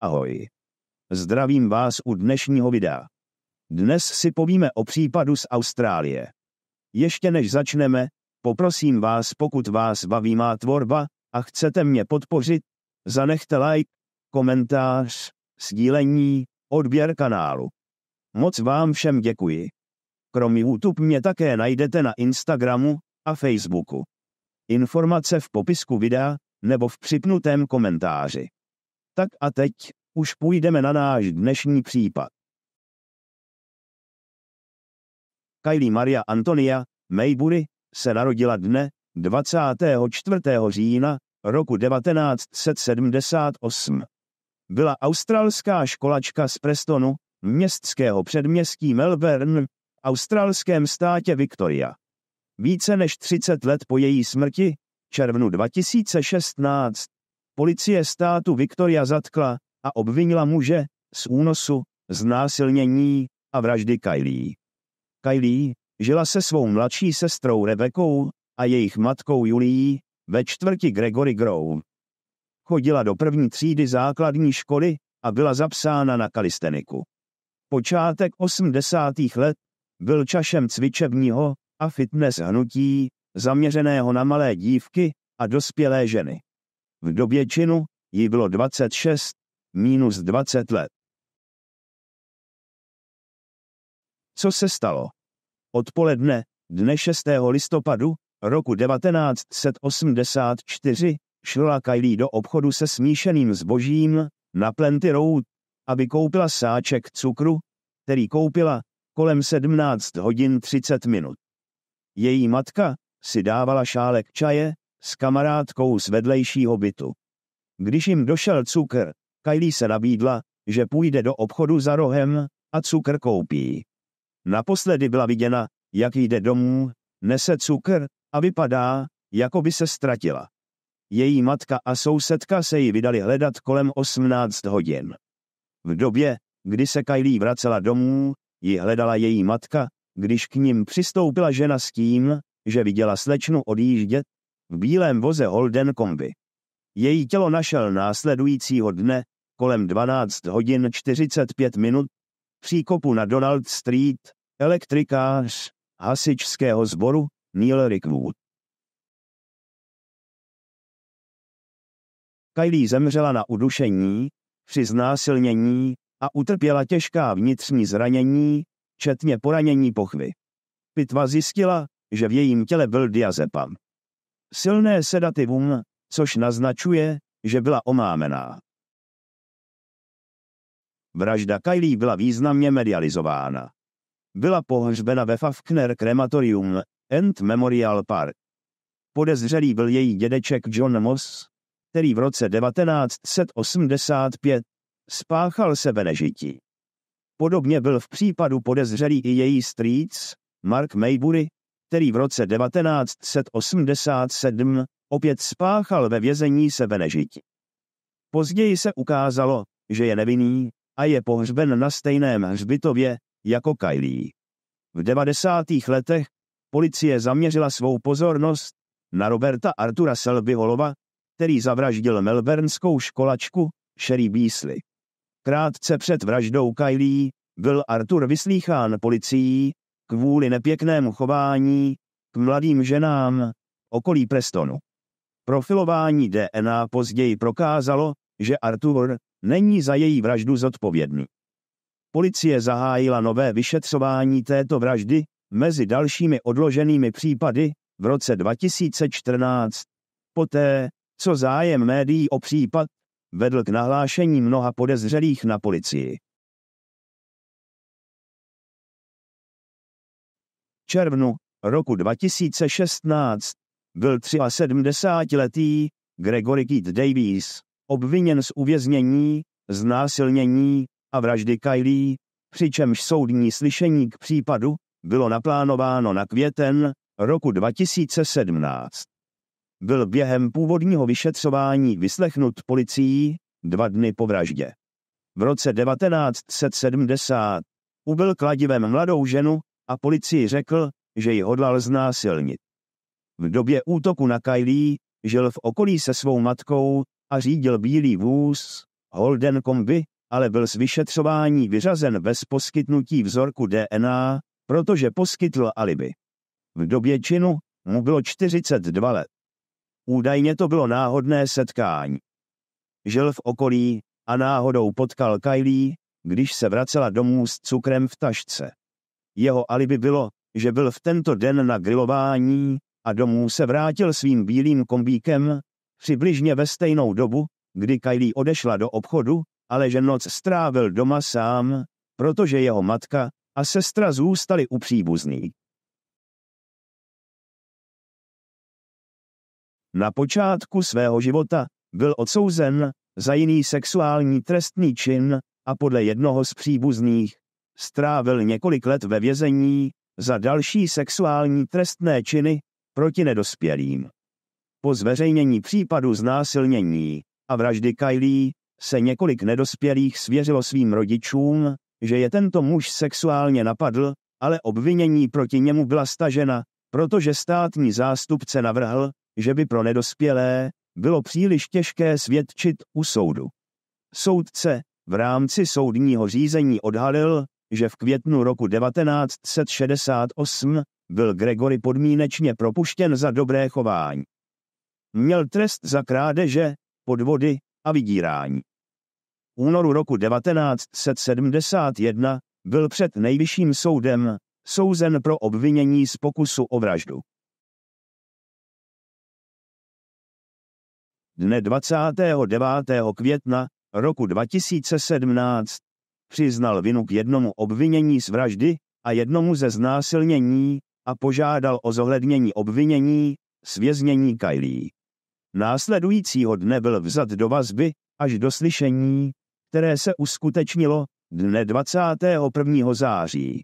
Ahoj. Zdravím vás u dnešního videa. Dnes si povíme o případu z Austrálie. Ještě než začneme, poprosím vás, pokud vás baví má tvorba a chcete mě podpořit, zanechte like, komentář, sdílení, odběr kanálu. Moc vám všem děkuji. Kromě YouTube mě také najdete na Instagramu a Facebooku. Informace v popisku videa nebo v připnutém komentáři. Tak a teď už půjdeme na náš dnešní případ. Kylie Maria Antonia Maybury se narodila dne 24. října roku 1978. Byla australská školačka z Prestonu, městského předměstí Melbourne, v australském státě Victoria. Více než 30 let po její smrti, červnu 2016, Policie státu Viktoria zatkla a obvinila muže z únosu, znásilnění a vraždy Kylie. Kylie žila se svou mladší sestrou Rebekou a jejich matkou Julií ve čtvrti Gregory Grove. Chodila do první třídy základní školy a byla zapsána na kalisteniku. Počátek 80. let byl čašem cvičebního a fitness hnutí zaměřeného na malé dívky a dospělé ženy. V době činu jí bylo 26, minus 20 let. Co se stalo? Odpoledne, dne 6. listopadu, roku 1984, šla Kylie do obchodu se smíšeným zbožím na Plenty Road, aby koupila sáček cukru, který koupila kolem 17 hodin 30 minut. Její matka si dávala šálek čaje s kamarádkou z vedlejšího bytu. Když jim došel cukr, Kylie se nabídla, že půjde do obchodu za rohem a cukr koupí. Naposledy byla viděna, jak jde domů, nese cukr a vypadá, jako by se ztratila. Její matka a sousedka se ji vydali hledat kolem 18 hodin. V době, kdy se Kylie vracela domů, ji hledala její matka, když k ním přistoupila žena s tím, že viděla slečnu odjíždět, v bílém voze Holden kombi. Její tělo našel následujícího dne kolem 12 hodin 45 minut příkopu na Donald Street elektrikář hasičského sboru Neil Rickwood. Kylie zemřela na udušení, při znásilnění a utrpěla těžká vnitřní zranění, včetně poranění pochvy. Pitva zjistila, že v jejím těle byl diazepam silné sedativum, což naznačuje, že byla omámená. Vražda Kylie byla významně medializována. Byla pohřbena ve Fafkner Krematorium and Memorial Park. Podezřelý byl její dědeček John Moss, který v roce 1985 spáchal sebenežití. Podobně byl v případu podezřelý i její strýc, Mark Maybury, který v roce 1987 opět spáchal ve vězení se sebenežití. Později se ukázalo, že je nevinný a je pohřben na stejném hřbitově jako Kylie. V 90. letech policie zaměřila svou pozornost na Roberta Artura Selbyholova, který zavraždil melbernskou školačku Sherry Beasley. Krátce před vraždou Kylie byl Artur vyslýchán policií kvůli nepěknému chování k mladým ženám okolí Prestonu. Profilování DNA později prokázalo, že Artur není za její vraždu zodpovědný. Policie zahájila nové vyšetřování této vraždy, mezi dalšími odloženými případy, v roce 2014, poté, co zájem médií o případ vedl k nahlášení mnoha podezřelých na policii. červnu roku 2016 byl 73-letý Gregory Keith Davies obviněn z uvěznění, znásilnění a vraždy Kylie, přičemž soudní slyšení k případu bylo naplánováno na květen roku 2017. Byl během původního vyšetřování vyslechnut policií dva dny po vraždě. V roce 1970 ubil kladivem mladou ženu a policii řekl, že ji hodlal znásilnit. V době útoku na Kylie žil v okolí se svou matkou a řídil bílý vůz Holden Kombi, ale byl z vyšetřování vyřazen bez poskytnutí vzorku DNA, protože poskytl alibi. V době činu mu bylo 42 let. Údajně to bylo náhodné setkání. Žil v okolí a náhodou potkal Kylie, když se vracela domů s cukrem v tašce. Jeho alibi bylo, že byl v tento den na grilování a domů se vrátil svým bílým kombíkem, přibližně ve stejnou dobu, kdy Kylie odešla do obchodu, ale že noc strávil doma sám, protože jeho matka a sestra zůstaly u příbuzných. Na počátku svého života byl odsouzen za jiný sexuální trestný čin a podle jednoho z příbuzných strávil několik let ve vězení za další sexuální trestné činy proti nedospělým. Po zveřejnění případu znásilnění a vraždy Kylie se několik nedospělých svěřilo svým rodičům, že je tento muž sexuálně napadl, ale obvinění proti němu byla stažena, protože státní zástupce navrhl, že by pro nedospělé bylo příliš těžké svědčit u soudu. Soudce v rámci soudního řízení odhalil, že v květnu roku 1968 byl Gregory podmínečně propuštěn za dobré chování. Měl trest za krádeže, podvody a vydírání. Únoru roku 1971 byl před nejvyšším soudem souzen pro obvinění z pokusu o vraždu. Dne 29. května roku 2017 přiznal vinu k jednomu obvinění z vraždy a jednomu ze znásilnění a požádal o zohlednění obvinění, svěznění Kylie. Následujícího dne byl vzat do vazby až do slyšení, které se uskutečnilo dne 21. září.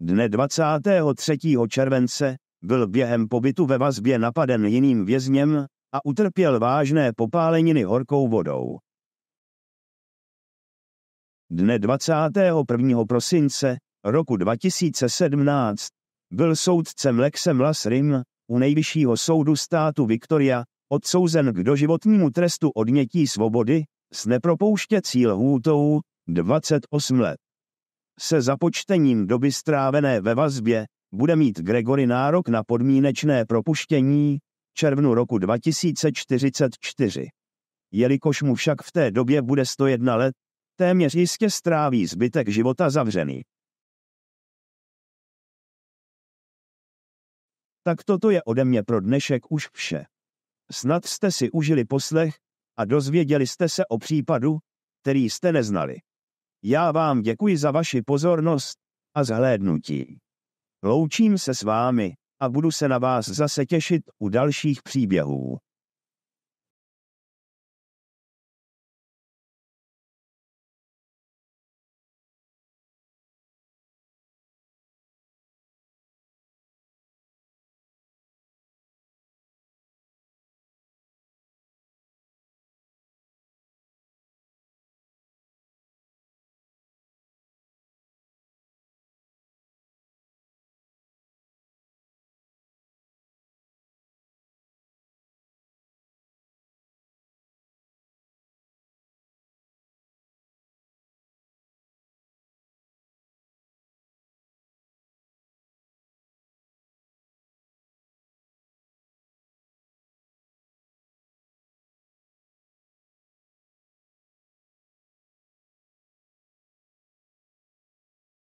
Dne 23. července byl během pobytu ve vazbě napaden jiným vězněm a utrpěl vážné popáleniny horkou vodou. Dne 21. prosince roku 2017 byl soudcem Lexem Lasrim Rim u nejvyššího soudu státu Victoria odsouzen k doživotnímu trestu odnětí svobody s nepropouštěcí lhůtou 28 let. Se započtením doby strávené ve vazbě bude mít Gregory nárok na podmínečné propuštění červnu roku 2044. Jelikož mu však v té době bude 101 let, téměř jistě stráví zbytek života zavřený. Tak toto je ode mě pro dnešek už vše. Snad jste si užili poslech a dozvěděli jste se o případu, který jste neznali. Já vám děkuji za vaši pozornost a zhlédnutí. Loučím se s vámi a budu se na vás zase těšit u dalších příběhů.